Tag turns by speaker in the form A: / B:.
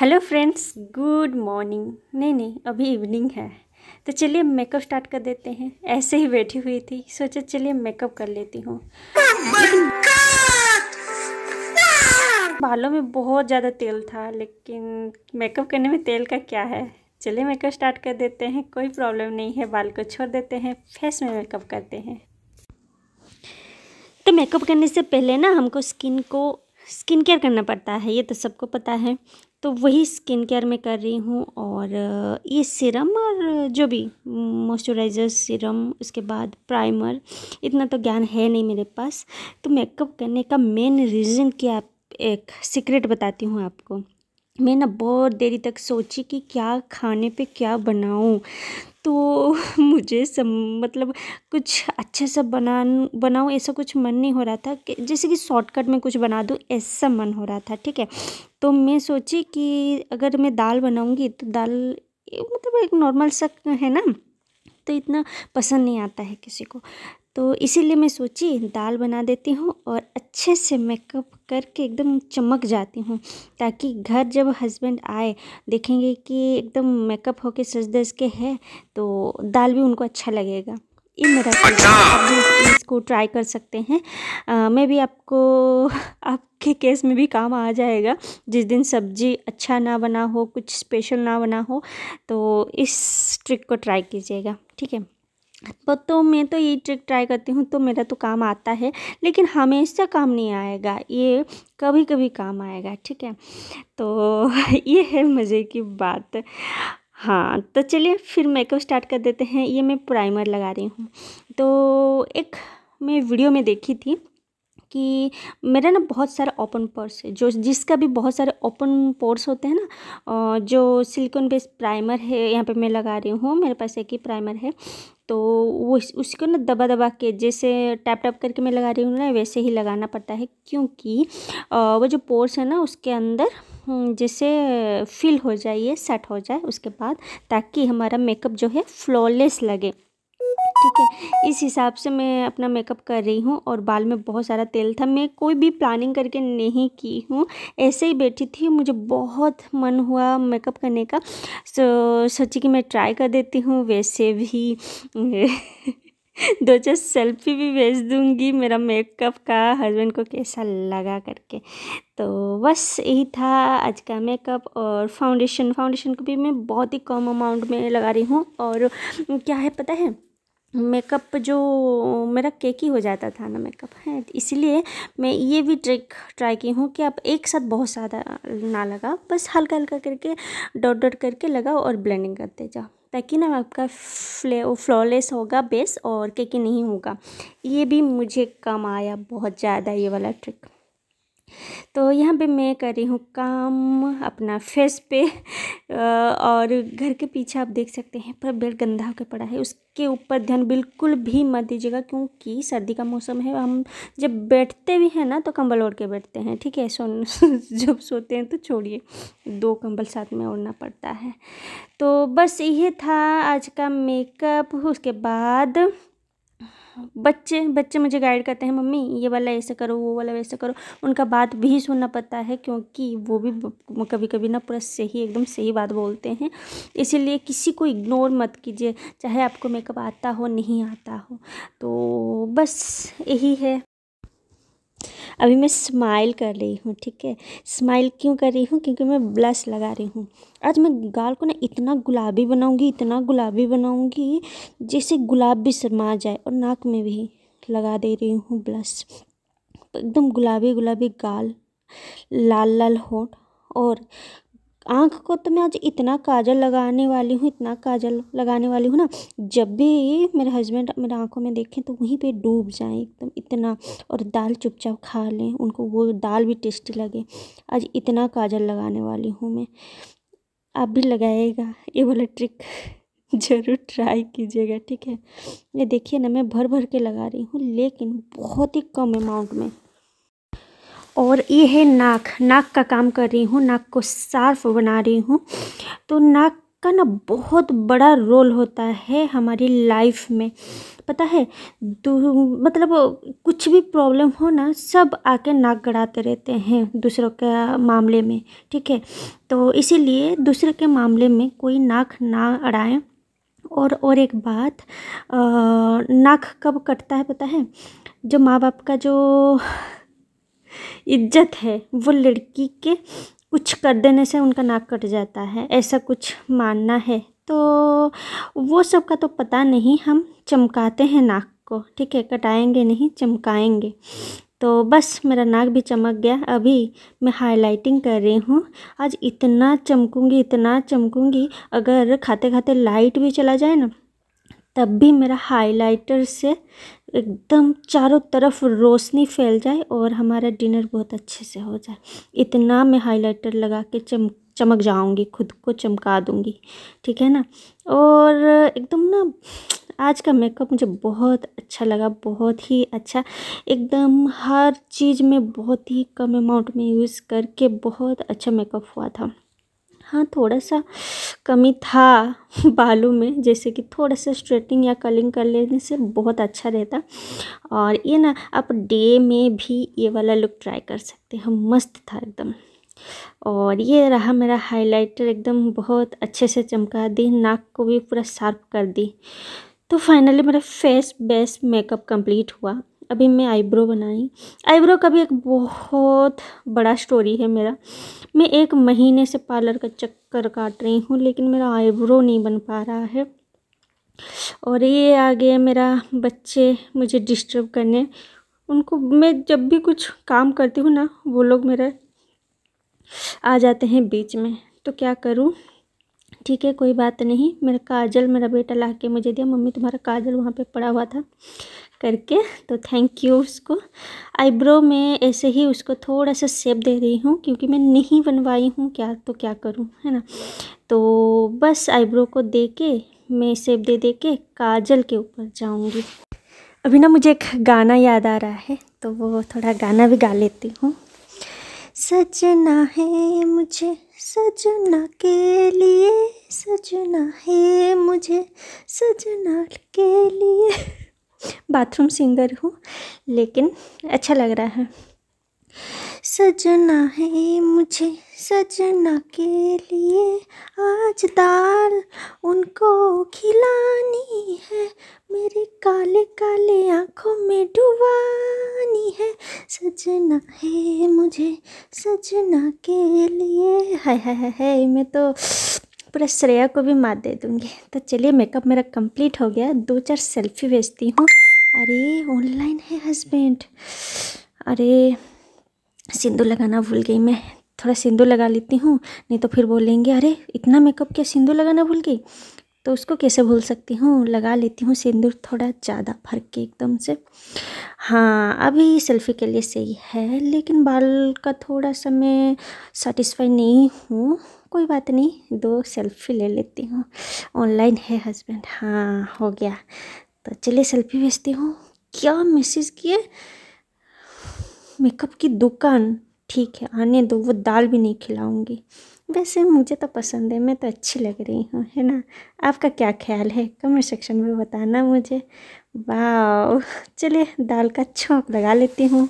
A: hello friends good morning नहीं नहीं अभी इवनिंग है तो चलिए मेकअप स्टार्ट कर देते हैं ऐसे ही बैठी हुई थी सोचा चलिए मेकअप कर लेती हूँ बालों में बहुत ज़्यादा तेल था लेकिन मेकअप करने में तेल का क्या है चलिए मेकअप स्टार्ट कर देते हैं कोई प्रॉब्लम नहीं है बाल को छोड़ देते हैं फेस में मेकअप करते हैं तो मेकअप करने से पहले ना हमको स्किन को स्किन केयर करना पड़ता है ये तो सबको पता है तो वही स्किन केयर में कर रही हूँ और ये सिरम और जो भी मॉइस्चराइज़र सीरम उसके बाद प्राइमर इतना तो ज्ञान है नहीं मेरे पास तो मेकअप करने का मेन रीज़न क्या एक सीक्रेट बताती हूँ आपको मैं ना बहुत देरी तक सोची कि क्या खाने पे क्या बनाऊँ तो मुझे सम मतलब कुछ अच्छा सा बना बनाऊँ ऐसा कुछ मन नहीं हो रहा था कि जैसे कि शॉर्टकट में कुछ बना दूँ ऐसा मन हो रहा था ठीक है तो मैं सोची कि अगर मैं दाल बनाऊँगी तो दाल मतलब एक नॉर्मल सा है ना तो इतना पसंद नहीं आता है किसी को तो इसीलिए मैं सोची दाल बना देती हूँ और अच्छे से मेकअप करके एकदम चमक जाती हूँ ताकि घर जब हस्बैंड आए देखेंगे कि एकदम मेकअप होके सज दस के है तो दाल भी उनको अच्छा लगेगा ये मेरा आप भी इसको ट्राई कर सकते हैं आ, मैं भी आपको आपके केस में भी काम आ जाएगा जिस दिन सब्जी अच्छा ना बना हो कुछ स्पेशल ना बना हो तो इस ट्रिक को ट्राई कीजिएगा ठीक है तो मैं तो ये ट्रिक ट्राई करती हूँ तो मेरा तो काम आता है लेकिन हमेशा काम नहीं आएगा ये कभी कभी काम आएगा ठीक है तो ये है मज़े की बात हाँ तो चलिए फिर मेकअप स्टार्ट कर देते हैं ये मैं प्राइमर लगा रही हूँ तो एक मैं वीडियो में देखी थी कि मेरा ना बहुत सारा ओपन पोर्स है जो जिसका भी बहुत सारे ओपन पोर्स होते हैं ना जो सिलिकॉन बेस्ड प्राइमर है यहाँ पे मैं लगा रही हूँ मेरे पास एक ही प्राइमर है तो वो उसको ना दबा दबा के जैसे टैप टैप करके मैं लगा रही हूँ ना वैसे ही लगाना पड़ता है क्योंकि वो जो पोर्स है ना उसके अंदर हम्म, जैसे फिल हो जाए सेट हो जाए उसके बाद ताकि हमारा मेकअप जो है फ्लॉलेस लगे ठीक है इस हिसाब से मैं अपना मेकअप कर रही हूँ और बाल में बहुत सारा तेल था मैं कोई भी प्लानिंग करके नहीं की हूँ ऐसे ही बैठी थी मुझे बहुत मन हुआ मेकअप करने का सो सोची कि मैं ट्राई कर देती हूँ वैसे भी दो चार सेल्फी भी भेज दूँगी मेरा मेकअप का हस्बैंड को कैसा लगा करके तो बस यही था आज का मेकअप और फाउंडेशन फाउंडेशन को भी मैं बहुत ही कम अमाउंट में लगा रही हूँ और क्या है पता है मेकअप जो मेरा केकी हो जाता था ना मेकअप है इसलिए मैं ये भी ट्रिक ट्राई की हूँ कि आप एक साथ बहुत ज़्यादा ना लगा बस हल्का हल्का करके डॉट डॉट करके लगाओ और ब्लेंडिंग करते जाओ ताकि ना आपका फ्ले फ्लॉलेस होगा बेस और केकी नहीं होगा ये भी मुझे काम आया बहुत ज़्यादा ये वाला ट्रिक तो यहाँ पे मैं कर रही हूँ काम अपना फेस पे और घर के पीछे आप देख सकते हैं पर बेड गंदा होकर पड़ा है उसके ऊपर ध्यान बिल्कुल भी मत दीजिएगा क्योंकि सर्दी का मौसम है हम जब बैठते भी हैं ना तो कंबल ओढ़ के बैठते हैं ठीक है सो जब सोते हैं तो छोड़िए दो कंबल साथ में ओढ़ना पड़ता है तो बस ये था आज का मेकअप उसके बाद बच्चे बच्चे मुझे गाइड करते हैं मम्मी ये वाला ऐसे करो वो वाला वैसे करो उनका बात भी सुनना पड़ता है क्योंकि वो भी कभी कभी ना पूरा सही एकदम सही बात बोलते हैं इसीलिए किसी को इग्नोर मत कीजिए चाहे आपको मेकअप आता हो नहीं आता हो तो बस यही है अभी मैं स्माइल कर रही हूँ ठीक है स्माइल क्यों कर रही हूँ क्योंकि मैं ब्लश लगा रही हूँ आज मैं गाल को ना इतना गुलाबी बनाऊँगी इतना गुलाबी बनाऊँगी जैसे गुलाब भी शर्मा जाए और नाक में भी लगा दे रही हूँ ब्लश एकदम गुलाबी गुलाबी गाल लाल लाल होट और आँख को तो मैं आज इतना काजल लगाने वाली हूँ इतना काजल लगाने वाली हूँ ना जब भी मेरे हस्बैंड मेरे आँखों में देखें तो वहीं पे डूब जाएं एकदम इतना और दाल चुपचाप खा लें उनको वो दाल भी टेस्टी लगे आज इतना काजल लगाने वाली हूँ मैं आप भी लगाएगा ये वाला ट्रिक ज़रूर ट्राई कीजिएगा ठीक है ये देखिए ना मैं भर भर के लगा रही हूँ लेकिन बहुत ही कम अमाउंट में और ये है नाक नाक का काम कर रही हूँ नाक को साफ बना रही हूँ तो नाक का ना बहुत बड़ा रोल होता है हमारी लाइफ में पता है मतलब कुछ भी प्रॉब्लम हो ना सब आके नाक गड़ाते रहते हैं दूसरों के मामले में ठीक है तो इसीलिए दूसरे के मामले में कोई नाक ना अड़ाएं और और एक बात आ, नाक कब कटता है पता है जो माँ बाप का जो इज़्ज़त है वो लड़की के कुछ कर देने से उनका नाक कट जाता है ऐसा कुछ मानना है तो वो सब का तो पता नहीं हम चमकाते हैं नाक को ठीक है कटाएंगे नहीं चमकाएंगे तो बस मेरा नाक भी चमक गया अभी मैं हाइलाइटिंग कर रही हूँ आज इतना चमकूंगी इतना चमकूंगी अगर खाते खाते लाइट भी चला जाए ना तब भी मेरा हाइलाइटर से एकदम चारों तरफ रोशनी फैल जाए और हमारा डिनर बहुत अच्छे से हो जाए इतना मैं हाइलाइटर लगा के चम चमक जाऊंगी खुद को चमका दूंगी ठीक है ना और एकदम ना आज का मेकअप मुझे बहुत अच्छा लगा बहुत ही अच्छा एकदम हर चीज़ में बहुत ही कम अमाउंट में यूज़ करके बहुत अच्छा मेकअप हुआ था हाँ थोड़ा सा कमी था बालों में जैसे कि थोड़ा सा स्ट्रेटिंग या कलिंग कर लेने से बहुत अच्छा रहता और ये ना आप डे में भी ये वाला लुक ट्राई कर सकते हैं मस्त था एकदम और ये रहा मेरा हाइलाइटर एकदम बहुत अच्छे से चमका दी नाक को भी पूरा शार्प कर दी तो फाइनली मेरा फेस बेस मेकअप कंप्लीट हुआ अभी मैं आईब्रो बनाई आईब्रो का भी एक बहुत बड़ा स्टोरी है मेरा मैं एक महीने से पार्लर का चक्कर काट रही हूँ लेकिन मेरा आईब्रो नहीं बन पा रहा है और ये आ गया मेरा बच्चे मुझे डिस्टर्ब करने उनको मैं जब भी कुछ काम करती हूँ ना वो लोग मेरा आ जाते हैं बीच में तो क्या करूँ ठीक है कोई बात नहीं मेरा काजल मेरा बेटा ला के मुझे दिया मम्मी तुम्हारा काजल वहाँ पे पड़ा हुआ था करके तो थैंक यू उसको आईब्रो में ऐसे ही उसको थोड़ा सा सेप दे रही हूँ क्योंकि मैं नहीं बनवाई हूँ क्या तो क्या करूँ है ना तो बस आईब्रो को दे के मैं सेप दे दे के काजल के ऊपर जाऊँगी अभी ना मुझे एक गाना याद आ रहा है तो वो थोड़ा गाना भी गा लेती हूँ सजना है मुझे सजना के लिए सजना है मुझे सजना के लिए बाथरूम सिंगर हूँ लेकिन अच्छा लग रहा है सजना है मुझे सजना के लिए आज दाल उनको खिलानी है मेरे काले काले आँखों में डुबानी है सजना है मुझे सजना के लिए है है है, मैं तो पूरा श्रेया को भी मात दे दूँगी तो चलिए मेकअप मेरा कंप्लीट हो गया दो चार सेल्फी भेजती हूँ अरे ऑनलाइन है हस्बैंड अरे सिंदूर लगाना भूल गई मैं थोड़ा सिंदूर लगा लेती हूँ नहीं तो फिर बोलेंगे अरे इतना मेकअप क्या सिंदूर लगाना भूल गई तो उसको कैसे भूल सकती हूँ लगा लेती हूँ सिंदूर थोड़ा ज़्यादा भर के एकदम से हाँ अभी सेल्फी के लिए सही है लेकिन बाल का थोड़ा सा मैं सेटिस्फाई नहीं हूँ कोई बात नहीं दो सेल्फी ले लेती हूँ ऑनलाइन है हस्बैंड हाँ हो गया तो चलिए सेल्फी भेजती हूँ क्या मैसेज किए मेकअप की दुकान ठीक है आने दो वो दाल भी नहीं खिलाऊंगी वैसे मुझे तो पसंद है मैं तो अच्छी लग रही हूँ है ना आपका क्या ख्याल है कमेंट सेक्शन में बताना मुझे वाह चलिए दाल का छोंक लगा लेती हूँ